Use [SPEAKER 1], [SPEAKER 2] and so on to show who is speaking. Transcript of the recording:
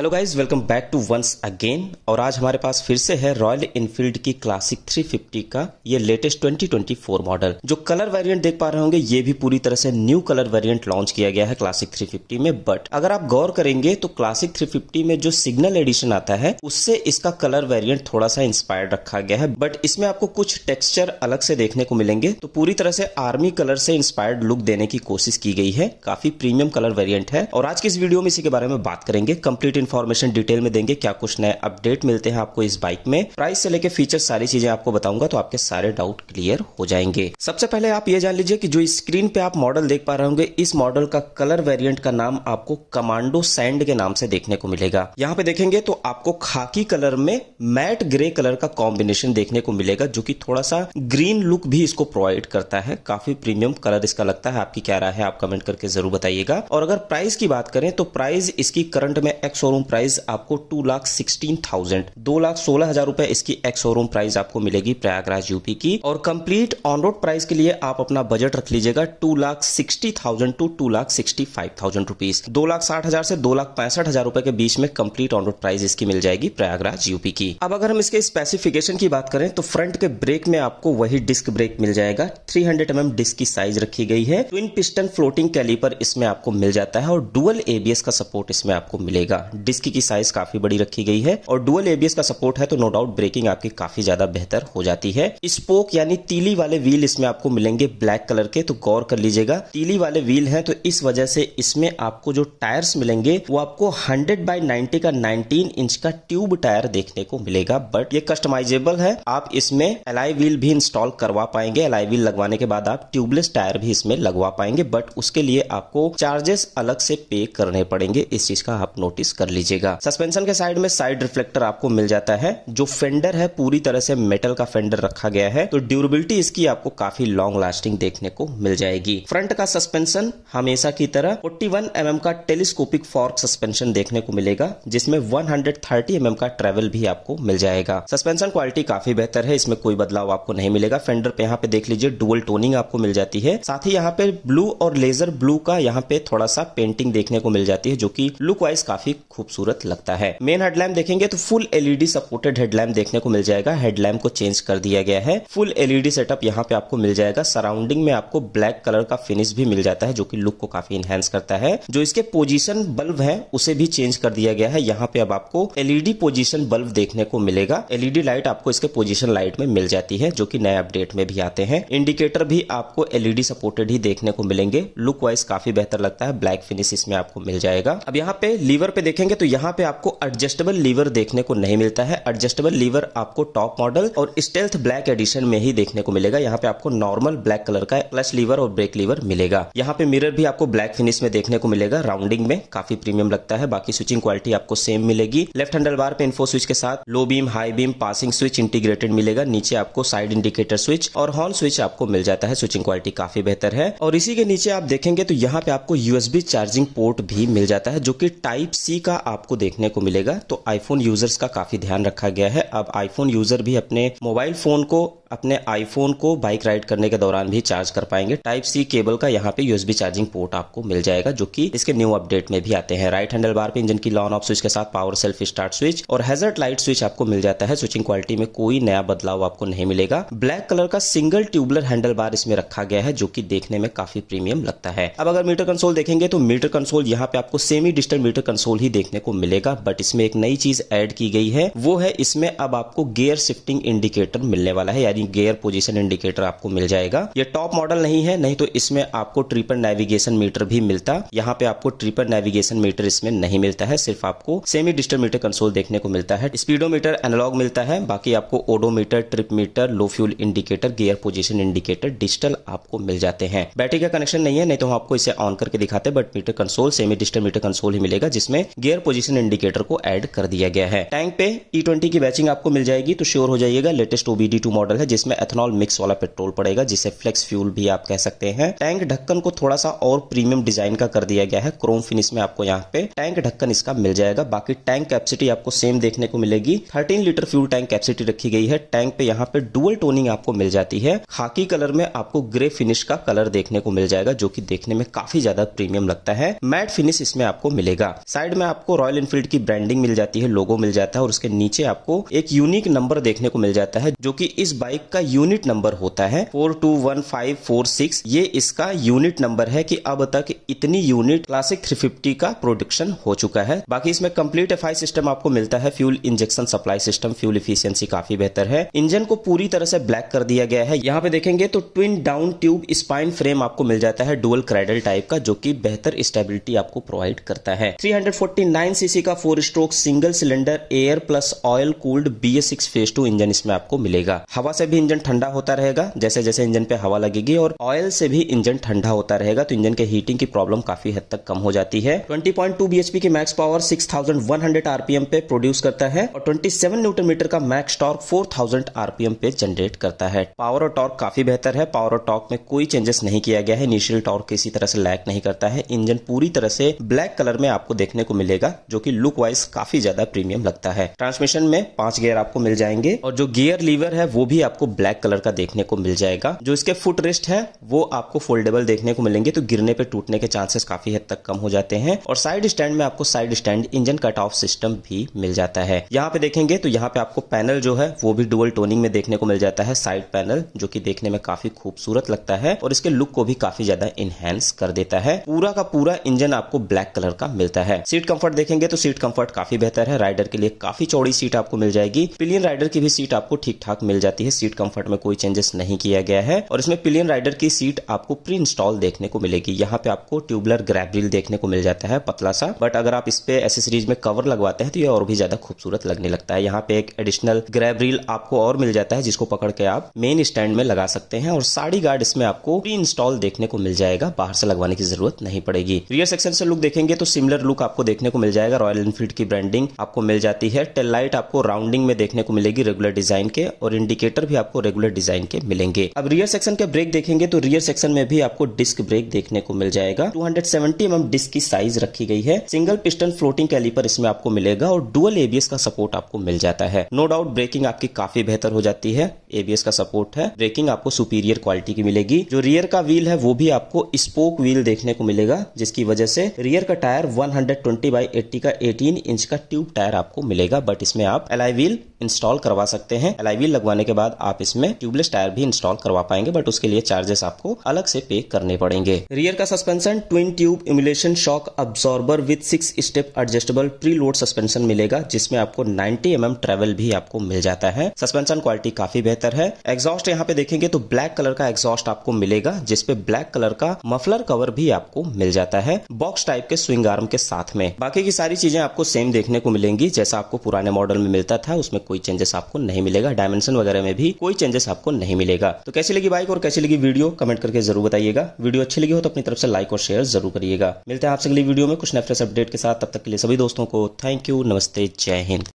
[SPEAKER 1] hello guys welcome back to once again और आज हमारे पास फिर से है रॉयल इनफील्ड की क्लासिक 350 का ये लेटेस्ट 2024 मॉडल जो कलर वेरिएंट देख पा रहे होंगे ये भी पूरी तरह से न्यू कलर वेरिएंट लॉन्च किया गया है क्लासिक 350 में बट अगर आप गौर करेंगे तो क्लासिक 350 में जो सिग्नल एडिशन आता है उससे इसका कलर वेरियंट थोड़ा सा इंस्पायर्ड रखा गया है बट इसमें आपको कुछ टेक्स्चर अलग से देखने को मिलेंगे तो पूरी तरह से आर्मी कलर से इंस्पायर्ड लुक देने की कोशिश की गई है काफी प्रीमियम कलर वेरियंट है और आज की इस वीडियो में इसी के बारे में बात करेंगे कम्प्लीट इन्फॉर्मेशन डिटेल में देंगे क्या कुछ नए अपडेट मिलते हैं आपको इस बाइक में प्राइस से लेके फीचर सारी चीजें आपको बताऊंगा तो आपके सारे डाउट क्लियर हो जाएंगे सबसे पहले आप ये जान लीजिए कि जो स्क्रीन पे आप मॉडल देख पा रहे होंगे इस मॉडल का कलर वेरियंट का नाम आपको कमांडो सैंड के नाम से देखने को मिलेगा यहाँ पे देखेंगे तो आपको खाकी कलर में मैट ग्रे कलर का कॉम्बिनेशन देखने को मिलेगा जो की थोड़ा सा ग्रीन लुक भी इसको प्रोवाइड करता है काफी प्रीमियम कलर इसका लगता है आपकी क्या राय है आप कमेंट करके जरूर बताइएगा और अगर प्राइस की बात करें तो प्राइस इसकी करंट में एक्स शोरूम शोरूम प्राइस आपको टू लाख सिक्सटीन थाउजेंड दो लाख सोलह हजार रूपए इसकी एक्स शोरूम प्राइस आपको मिलेगी प्रयागराज यूपी की और कंप्लीट ऑन रोड प्राइस के लिए आप अपना बजट रख लीजिएगा two lakh sixty thousand two two lakh sixty five thousand rupees दो लाख साठ हजार से दो लाख पैंसठ हजार रूपए के बीच में कंप्लीट ऑन रोड प्राइस इसकी मिल जाएगी प्रयागराज यूपी की अब अगर हम इसके स्पेसिफिकेशन की बात करें तो फ्रंट के ब्रेक में आपको वही डिस्क ब्रेक मिल जाएगा थ्री हंड्रेड एम डिस्क की साइज रखी गई है ट्विन पिस्टन फ्लोटिंग कैलीपर इसमें आपको मिल जाता है और डुअल एबीएस का सपोर्ट इसमें आपको मिलेगा डिस्क की साइज काफी बड़ी रखी गई है और डुअल एबीएस का सपोर्ट है तो नो डाउट ब्रेकिंग आपकी काफी ज्यादा बेहतर हो जाती है स्पोक यानी तीली वाले व्हील इसमें आपको मिलेंगे ब्लैक कलर के तो गौर कर लीजिएगा तीली वाले व्हील है तो इस वजह से इसमें आपको जो टायर्स मिलेंगे वो आपको हंड्रेड बाई नाइनटी का नाइनटीन इंच का ट्यूब टायर देखने को मिलेगा बट ये कस्टमाइजेबल है आप इसमें एलाई व्हील भी इंस्टॉल करवा पाएंगे एलाई व्हील लगवाने के बाद आप ट्यूबलेस टायर भी इसमें लगवा पाएंगे बट उसके लिए आपको चार्जेस अलग से पे करने पड़ेंगे इस चीज का आप नोटिस कर लीजिए लीजिएगा सस्पेंशन के साइड में साइड रिफ्लेक्टर आपको मिल जाता है जो फेंडर है पूरी तरह से मेटल का फेंडर रखा गया है तो ड्यूरेबिलिटी इसकी आपको काफी लॉन्ग लास्टिंग देखने को मिल जाएगी फ्रंट का सस्पेंशन हमेशा की तरह 41 वन mm का टेलीस्कोपिक फॉर्क सस्पेंशन देखने को मिलेगा जिसमें 130 mm का ट्रेवल भी आपको मिल जाएगा सस्पेंशन क्वालिटी काफी बेहतर है इसमें कोई बदलाव आपको नहीं मिलेगा फेंडर पे यहाँ पे देख लीजिए डुअल टोनिंग आपको मिल जाती है साथ ही यहाँ पे ब्लू और लेजर ब्लू का यहाँ पे थोड़ा सा पेंटिंग देखने को मिल जाती है जो की लुक वाइज काफी खूबसूरत खूबसूरत लगता है मेन हेडलैम्प देखेंगे तो फुल एलईडी सपोर्टेड हेडलैम्प देखने को मिल जाएगा हेडलैम्प को चेंज कर दिया गया है फुल एलईडी सेटअप यहाँ पे आपको मिल जाएगा सराउंडिंग में आपको ब्लैक कलर का फिनिश भी मिल जाता है जो की लुक को काफी इनहेंस करता है जो इसके पोजिशन बल्ब है उसे भी चेंज कर दिया गया है यहाँ पे अब आपको एलईडी पोजिशन बल्ब देखने को मिलेगा एलईडी लाइट आपको इसके पोजिशन लाइट में मिल जाती है जो की नए अपडेट में भी आते हैं इंडिकेटर भी आपको एलईडी सपोर्टेड ही देखने को मिलेंगे लुक वाइज काफी बेहतर लगता है ब्लैक फिनिश इसमें आपको मिल जाएगा अब यहाँ पे लीवर पे देखेंगे तो यहाँ पे आपको एडजस्टेबल लीवर देखने को नहीं मिलता है एडजस्टेबल लीवर आपको टॉप मॉडल और स्टेल्थ ब्लैक एडिशन में ही देखने को मिलेगा यहाँ पे आपको नॉर्मल ब्लैक कलर का प्लस लीवर और ब्रेक लीवर मिलेगा यहाँ पे मिरर भी आपको ब्लैक फिनिश में देखने को मिलेगा राउंडिंग में काफी प्रीमियम लगता है बाकी स्विचिंग क्वालिटी आपको सेम मिलेगी लेफ्ट हैंडल बार पे इन्फो स्विच के साथ low beam high beam passing switch integrated मिलेगा नीचे आपको साइड इंडिकेटर स्विच और हॉर्न स्विच आपको मिल जाता है स्विचिंग क्वालिटी काफी बेहतर है और इसी के नीचे आप देखेंगे तो यहाँ पे आपको यूएसबी चार्जिंग पोर्ट भी मिल जाता है जो की टाइप सी का आपको देखने को मिलेगा तो आईफोन यूजर्स का काफ़ी ध्यान रखा गया है अब आईफोन यूजर भी अपने मोबाइल फ़ोन को अपने आईफोन को बाइक राइड करने के दौरान भी चार्ज कर पाएंगे टाइप सी केबल का यहाँ पे यूएसबी चार्जिंग पोर्ट आपको मिल जाएगा जो कि इसके न्यू अपडेट में भी आते हैं राइट हैंडल बार पे इंजन की लॉन ऑफ स्विच के साथ पावर सेल्फ स्टार्ट स्विच और हेजर्ट लाइट स्विच आपको मिल जाता है स्विचिंग क्वालिटी में कोई नया बदलाव आपको नहीं मिलेगा ब्लैक कलर का सिंगल ट्यूबलर हैंडल बार इसमें रखा गया है जो की देखने में काफी प्रीमियम लगता है अब अगर मीटर कंसोल देखेंगे तो मीटर कंसोल यहाँ पे आपको सेमी डिजिटल मीटर कंसोल ही देखने को मिलेगा बट इसमें एक नई चीज एड की गई है वो है इसमें अब आपको गेयर शिफ्टिंग इंडिकेटर मिलने वाला है यानी यानी गेयर पोजिशन इंडिकेटर आपको मिल जाएगा ये टॉप मॉडल नहीं है नहीं तो इसमें आपको ट्रिपल नेविगेशन मीटर भी मिलता यहाँ पे आपको ट्रिपल नेविगेशन मीटर इसमें नहीं मिलता है सिर्फ आपको सेमी डिजिटल मीटर कंसोल देखने को मिलता है स्पीडोमीटर एनालॉग मिलता है बाकी आपको odometer trip meter low fuel indicator gear position indicator digital आपको मिल जाते हैं बैटरी का कनेक्शन नहीं है नहीं तो हम आपको इसे ऑन करके दिखाते but meter console semi digital meter console ही मिलेगा जिसमें गेयर पोजिशन इंडिकेटर को एड कर दिया गया है टैंक पे ई e की बैचिंग आपको मिल जाएगी तो श्योर हो जाइएगा लेटेस्ट ओबीडी टू मॉडल है जिसमें एथेनॉल मिक्स वाला पेट्रोल पड़ेगा जिसे फ्लेक्स फ्यूल भी आप कह सकते हैं टैंक ढक्कन को थोड़ा सा और प्रीमियम डिजाइन का कर दिया गया है क्रोम फिनिश में आपको यहाँ पे टैंक ढक्कन इसका मिल जाएगा बाकी टैंक कैपेसिटी आपको सेम देखने को मिलेगी thirteen litre fuel tank capacity रखी गई है टैंक पे यहाँ पे डुअल टोनिंग आपको मिल जाती है खाकी कलर में आपको ग्रे फिनिश का कलर देखने को मिल जाएगा जो की देखने में काफी ज्यादा प्रीमियम लगता है मैट फिनिश इसमें आपको मिलेगा साइड में आपको रॉयल इनफील्ड की ब्रांडिंग मिल जाती है लोगो मिल जाता है और उसके नीचे आपको एक यूनिक नंबर देखने को मिल जाता है जो की इस बाइक बाइक का यूनिट नंबर होता है four two one five four six ये इसका यूनिट नंबर है कि अब तक इतनी यूनिट क्लासिक थ्री फिफ्टी का प्रोडक्शन हो चुका है बाकी इसमें कंप्लीट एफ सिस्टम आपको मिलता है fuel injection supply system fuel efficiency काफी बेहतर है इंजन को पूरी तरह से ब्लैक कर दिया गया है यहाँ पे देखेंगे तो twin down tube spine frame आपको मिल जाता है डुअल क्रेडल टाइप का जो की बेहतर स्टेबिलिटी आपको प्रोवाइड करता है थ्री सीसी का four stroke single cylinder air plus oil cooled B S six two engine इसमें आपको मिलेगा हवा से भी इंजन ठंडा होता रहेगा जैसे जैसे इंजन पे हवा लगेगी और ऑयल से भी इंजन ठंडा होता रहेगा तो इंजन के हीटिंग की प्रॉब्लम काफी हद तक कम हो जाती है 20.2 बीएचपी की मैक्स पावर 6100 आरपीएम पे प्रोड्यूस करता है और 27 न्यूटन मीटर का मैक्स टॉर्क 4000 आरपीएम पे जनरेट करता है पावर और टॉर्क काफी बेहतर है पावर और टॉर्क में कोई चेंजेस नहीं किया गया है इनिशियल टॉर्क किसी तरह से लैक नहीं करता है इंजन पूरी तरह से ब्लैक कलर में आपको देखने को मिलेगा जो की लुक वाइज काफी ज्यादा प्रीमियम लगता है ट्रांसमिशन में पांच गियर आपको मिल जाएंगे और जो गियर लीवर है वो भी आपको ब्लैक कलर का देखने को मिल जाएगा जो इसके फुट रेस्ट है वो आपको फोल्डेबल देखने को मिलेंगे तो गिरने पे टूटने के चांसेस काफी हद तक कम हो जाते हैं और साइड स्टैंड में आपको side stand engine cut off system भी मिल जाता है यहाँ पे देखेंगे तो यहाँ पे आपको पैनल जो है वो भी डुअल टोनिंग में देखने को मिल जाता है साइड पैनल जो की देखने में काफी खूबसूरत लगता है और इसके लुक को भी काफी ज्यादा इनहेंस कर देता है पूरा का पूरा इंजन आपको ब्लैक कलर का मिलता है सीट कम्फर्ट देखेंगे तो सीट कम्फर्ट काफी बेहतर है राइडर के लिए काफी चौड़ी सीट आपको मिल जाएगी पिलियन राइडर की भी सीट आपको ठीक ठाक मिल जाती है सीट कंफर्ट में कोई चेंजेस नहीं किया गया है और इसमें पिलियन राइडर की सीट आपको प्री इंस्टॉल देखने को मिलेगी यहाँ पे आपको ट्यूबलर ग्रैब्रिल देखने को मिल जाता है पतला सा बट अगर आप इस पे एसेसरीज में कवर लगवाते हैं तो ये और भी ज्यादा खूबसूरत लगने लगता है यहाँ पे एक एडिशनल ग्रैब्रिल आपको और मिल जाता है जिसको पकड़ के आप मेन स्टैंड में लगा सकते हैं और साड़ी गार्ड इसमें आपको प्री इंस्टॉल देखने को मिल जाएगा बाहर से लगवाने की जरूरत नहीं पड़ेगी रियर सेक्शन से लुक देखेंगे तो सिमिलर लुक आपको देखने को मिल जाएगा रॉयल एनफील्ड की ब्रांडिंग आपको मिल जाती है टेल लाइट आपको राउंडिंग में देखने को मिलेगी रेगुलर डिजाइन के और इंडिकेटर भी आपको रेगुलर डिजाइन के मिलेंगे अब रियर सेक्शन के ब्रेक देखेंगे तो रियर सेक्शन में भी आपको डिस्क ब्रेक देखने को मिल जाएगा टू हंड्रेड mm डिस्क की साइज रखी गई है सिंगल पिस्टन फ्लोटिंग कैलिपर इसमें आपको मिलेगा और डुअल एबीएस का सपोर्ट आपको मिल जाता है नो डाउट ब्रेकिंग आपकी काफी बेहतर हो जाती है एबीएस का सपोर्ट है ब्रेकिंग आपको सुपीरियर क्वालिटी की मिलेगी जो रियर का व्हील है वो भी आपको स्पोक व्हील देखने को मिलेगा जिसकी वजह से रियर का टायर 120 हंड्रेड ट्वेंटी का 18 इंच का ट्यूब टायर आपको मिलेगा बट इसमें आप एलाई व्हील इंस्टॉल करवा सकते हैं एलाई व्हील लगवाने के बाद आप इसमें ट्यूबलेस टायर भी इंस्टॉल करवा पाएंगे बट उसके लिए चार्जेस आपको अलग से पे करने पड़ेंगे रियर का suspension twin tube emulsion shock absorber with six step adjustable preload suspension मिलेगा जिसमें आपको नाइनटी एम ट्रेवल भी आपको मिल जाता है सस्पेंशन क्वालिटी काफी बेहतर है एग्जॉस्ट यहाँ पे देखेंगे तो ब्लैक कलर का एग्जॉस्ट आपको मिलेगा जिसपे ब्लैक कलर का मफलर कवर भी आपको मिल जाता है बॉक्स टाइप के स्विंग आर्म के साथ में बाकी की सारी चीजें आपको सेम देखने को मिलेंगी जैसा आपको पुराने मॉडल में मिलता था उसमें कोई चेंजेस आपको नहीं मिलेगा डायमेंशन वगैरह में भी भी कोई चेंजेस आपको नहीं मिलेगा तो कैसी लगी बाइक और कैसी लगी वीडियो कमेंट करके जरूर बताइएगा वीडियो अच्छी लगी हो तो अपनी तरफ से लाइक और शेयर जरूर करिएगा मिलते हैं आपसे अगली वीडियो में कुछ नेफ्रेस अपडेट के साथ तब तक के लिए सभी दोस्तों को थैंक यू नमस्ते जय हिंद